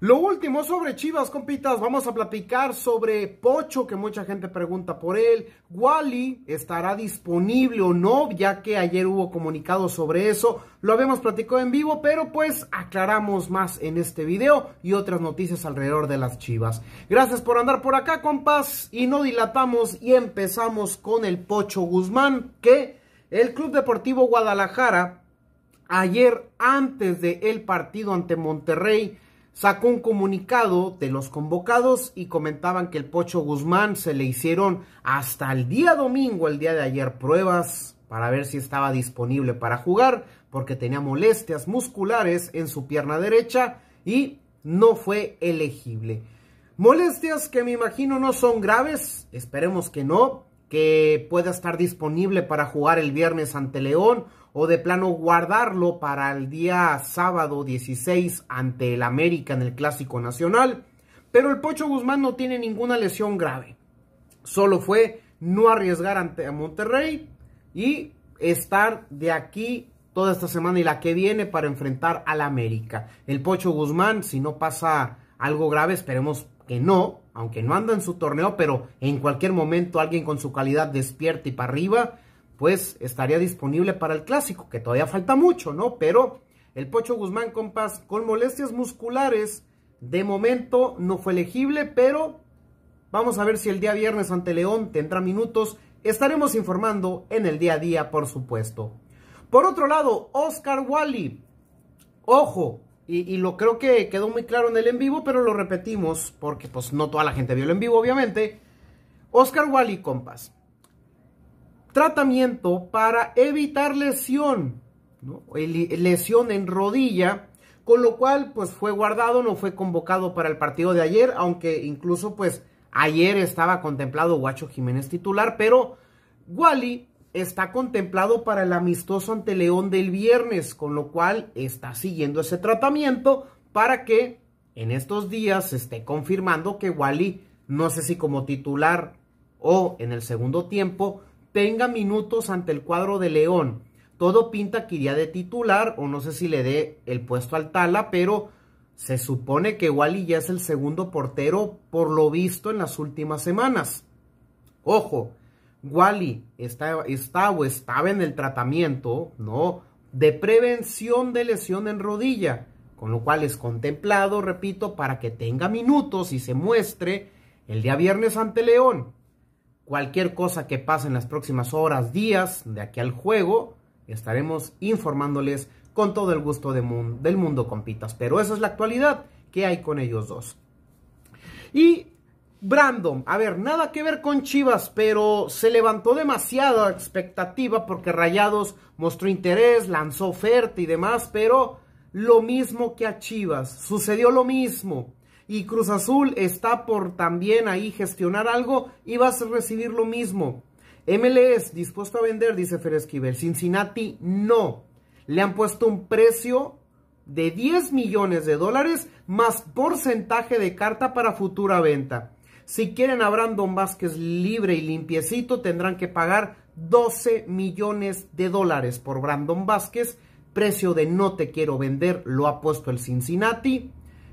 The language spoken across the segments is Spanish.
Lo último sobre Chivas, compitas, vamos a platicar sobre Pocho, que mucha gente pregunta por él. Wally estará disponible o no, ya que ayer hubo comunicado sobre eso. Lo habíamos platicado en vivo, pero pues aclaramos más en este video y otras noticias alrededor de las Chivas. Gracias por andar por acá, compas, y no dilatamos y empezamos con el Pocho Guzmán, que el Club Deportivo Guadalajara ayer antes de el partido ante Monterrey sacó un comunicado de los convocados y comentaban que el Pocho Guzmán se le hicieron hasta el día domingo, el día de ayer, pruebas para ver si estaba disponible para jugar, porque tenía molestias musculares en su pierna derecha y no fue elegible. Molestias que me imagino no son graves, esperemos que no, que pueda estar disponible para jugar el viernes ante León o de plano guardarlo para el día sábado 16 ante el América en el Clásico Nacional. Pero el Pocho Guzmán no tiene ninguna lesión grave. Solo fue no arriesgar ante Monterrey y estar de aquí toda esta semana y la que viene para enfrentar al América. El Pocho Guzmán, si no pasa algo grave, esperemos que no, aunque no anda en su torneo, pero en cualquier momento alguien con su calidad despierta y para arriba pues estaría disponible para el clásico, que todavía falta mucho, ¿no? Pero el Pocho Guzmán, compas, con molestias musculares, de momento no fue elegible, pero vamos a ver si el día viernes ante León tendrá minutos. Estaremos informando en el día a día, por supuesto. Por otro lado, Oscar Wally, ojo, y, lo creo que quedó muy claro en el en vivo, pero lo repetimos porque pues no toda la gente vio el en vivo, obviamente. Oscar Wally, compas, tratamiento para evitar lesión, lesión en rodilla, con lo cual pues fue guardado, no fue convocado para el partido de ayer, aunque incluso pues ayer estaba contemplado Guacho Jiménez titular, pero Wally está contemplado para el amistoso ante León del viernes, con lo cual está siguiendo ese tratamiento para que en estos días se esté confirmando que Wally, no sé si como titular o en el segundo tiempo, tenga minutos ante el cuadro de León. Todo pinta que iría de titular, o no sé si le dé el puesto al Tala, pero se supone que Wally ya es el segundo portero por lo visto en las últimas semanas. Ojo, Wally está, está o estaba en el tratamiento, ¿no? De prevención de lesión en rodilla, con lo cual es contemplado, repito, para que tenga minutos y se muestre el día viernes ante León. Cualquier cosa que pase en las próximas horas, días de aquí al juego, estaremos informándoles con todo el gusto del mundo, compitas. Pero esa es la actualidad que hay con ellos dos. Y Brandon, a ver, nada que ver con Chivas, pero se levantó demasiada expectativa porque Rayados mostró interés, lanzó oferta y demás, pero lo mismo que a Chivas, sucedió lo mismo y Cruz Azul está por también ahí gestionar algo y vas a recibir lo mismo. MLS dispuesto a vender, dice Feresquivel. Cincinnati no. Le han puesto un precio de 10 millones de dólares más porcentaje de carta para futura venta. Si quieren a Brandon Vázquez libre y limpiecito, tendrán que pagar 12 millones de dólares por Brandon Vázquez. Precio de no te quiero vender lo ha puesto el Cincinnati.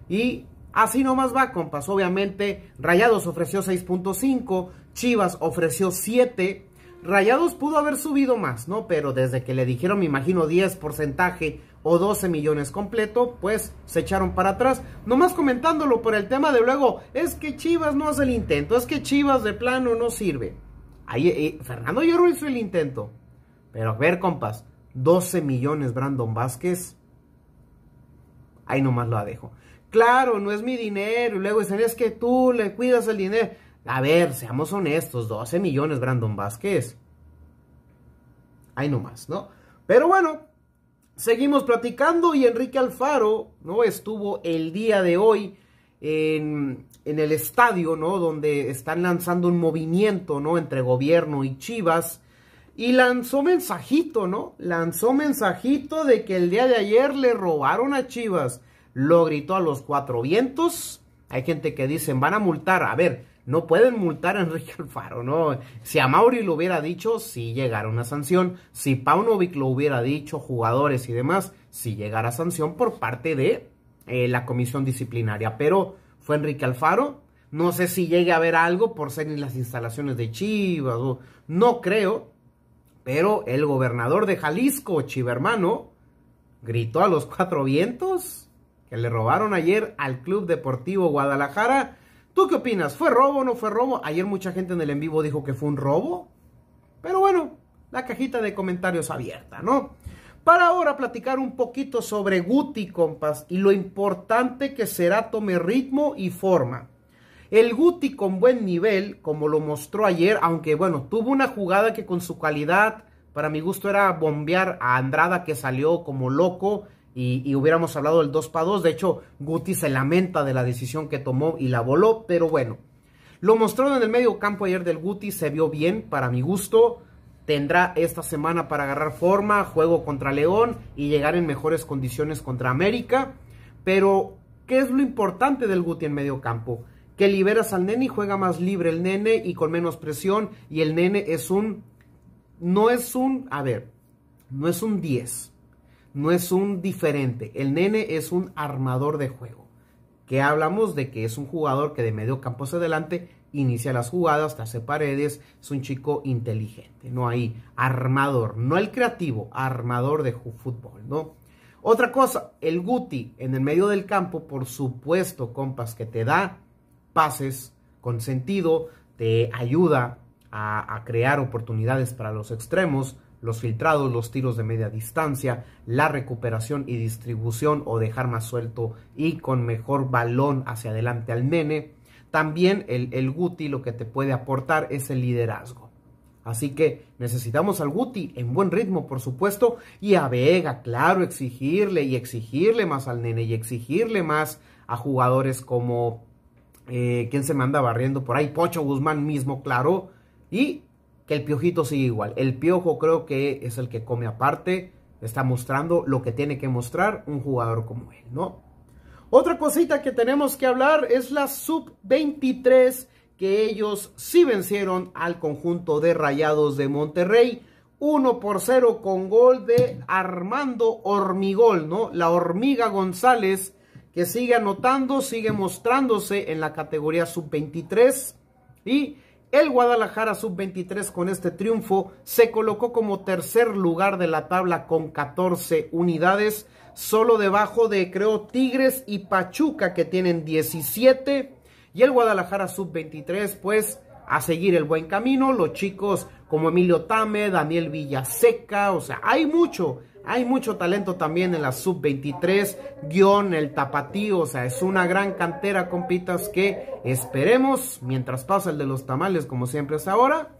Y Así nomás va, compas. Obviamente, Rayados ofreció 6.5, Chivas ofreció 7. Rayados pudo haber subido más, ¿no? Pero desde que le dijeron, me imagino, 10 porcentaje o 12 millones completo, pues se echaron para atrás. Nomás comentándolo por el tema de luego, es que Chivas no hace el intento, es que Chivas de plano no sirve. Ahí, eh, Fernando Lloro hizo el intento. Pero a ver, compas, 12 millones Brandon Vázquez. Ahí nomás lo dejo claro, no es mi dinero, y luego dicen, es que tú le cuidas el dinero. A ver, seamos honestos, 12 millones, Brandon Vázquez. Ahí nomás, ¿no? Pero bueno, seguimos platicando y Enrique Alfaro, ¿no? Estuvo el día de hoy en, en, el estadio, ¿no? Donde están lanzando un movimiento, ¿no? Entre gobierno y Chivas. Y lanzó mensajito, ¿no? Lanzó mensajito de que el día de ayer le robaron a Chivas lo gritó a los cuatro vientos. Hay gente que dicen, van a multar. A ver, no pueden multar a Enrique Alfaro, ¿no? Si a Mauri lo hubiera dicho, sí llegara una sanción. Si Paunovic lo hubiera dicho, jugadores y demás, sí llegara sanción por parte de eh, la comisión disciplinaria. Pero fue Enrique Alfaro. No sé si llegue a haber algo por ser en las instalaciones de Chivas. no creo. Pero el gobernador de Jalisco, Chivermano, gritó a los cuatro vientos que le robaron ayer al Club Deportivo Guadalajara. ¿Tú qué opinas? ¿Fue robo o no fue robo? Ayer mucha gente en el en vivo dijo que fue un robo. Pero bueno, la cajita de comentarios abierta, ¿no? Para ahora platicar un poquito sobre Guti, compas, y lo importante que será tome ritmo y forma. El Guti con buen nivel, como lo mostró ayer, aunque bueno, tuvo una jugada que con su calidad, para mi gusto era bombear a Andrada que salió como loco y, hubiéramos hablado del 2 para 2. De hecho, Guti se lamenta de la decisión que tomó y la voló, pero bueno. Lo mostraron en el medio campo ayer del Guti, se vio bien para mi gusto. Tendrá esta semana para agarrar forma, juego contra León y llegar en mejores condiciones contra América. Pero, ¿qué es lo importante del Guti en medio campo? Que liberas al nene y juega más libre el nene y con menos presión. Y el nene es un... No es un... A ver, no es un 10 no es un diferente. El nene es un armador de juego. Que hablamos de que es un jugador que de medio campo hacia adelante inicia las jugadas, hace paredes, es un chico inteligente, ¿no? hay armador, no el creativo, armador de fútbol, ¿no? Otra cosa, el Guti en el medio del campo, por supuesto, compas, que te da pases con sentido, te ayuda a crear oportunidades para los extremos, los filtrados, los tiros de media distancia, la recuperación y distribución o dejar más suelto y con mejor balón hacia adelante al nene, También el, el Guti lo que te puede aportar es el liderazgo. Así que necesitamos al Guti en buen ritmo, por supuesto, y a Vega, claro, exigirle y exigirle más al nene y exigirle más a jugadores como eh, ¿quién quien se manda barriendo por ahí, Pocho Guzmán mismo, claro, y que el piojito sigue igual. El piojo creo que es el que come aparte, está mostrando lo que tiene que mostrar un jugador como él, ¿no? Otra cosita que tenemos que hablar es la sub-23 que ellos sí vencieron al conjunto de Rayados de Monterrey. 1 por 0 con gol de Armando Hormigol, ¿no? La hormiga González que sigue anotando, sigue mostrándose en la categoría sub-23 y el Guadalajara sub-23 con este triunfo se colocó como tercer lugar de la tabla con 14 unidades, solo debajo de creo Tigres y Pachuca que tienen 17 y el Guadalajara sub-23 pues a seguir el buen camino. Los chicos como Emilio Tame, Daniel Villaseca, o sea, hay mucho, hay mucho talento también en la sub-23, guión, el tapatío, o sea, es una gran cantera, compitas, que esperemos, mientras pasa el de los tamales, como siempre hasta ahora,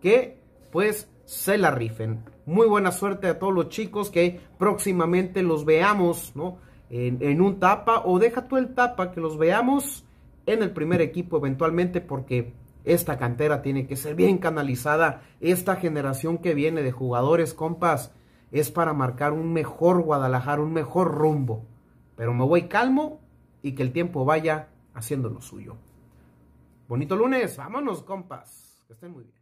que pues se la rifen. Muy buena suerte a todos los chicos que próximamente los veamos, ¿no? En, en un tapa, o deja tú el tapa, que los veamos en el primer equipo eventualmente, porque esta cantera tiene que ser bien canalizada. Esta generación que viene de jugadores, compas, es para marcar un mejor Guadalajara, un mejor rumbo. Pero me voy calmo y que el tiempo vaya haciendo lo suyo. Bonito lunes, vámonos, compas. Que estén muy bien.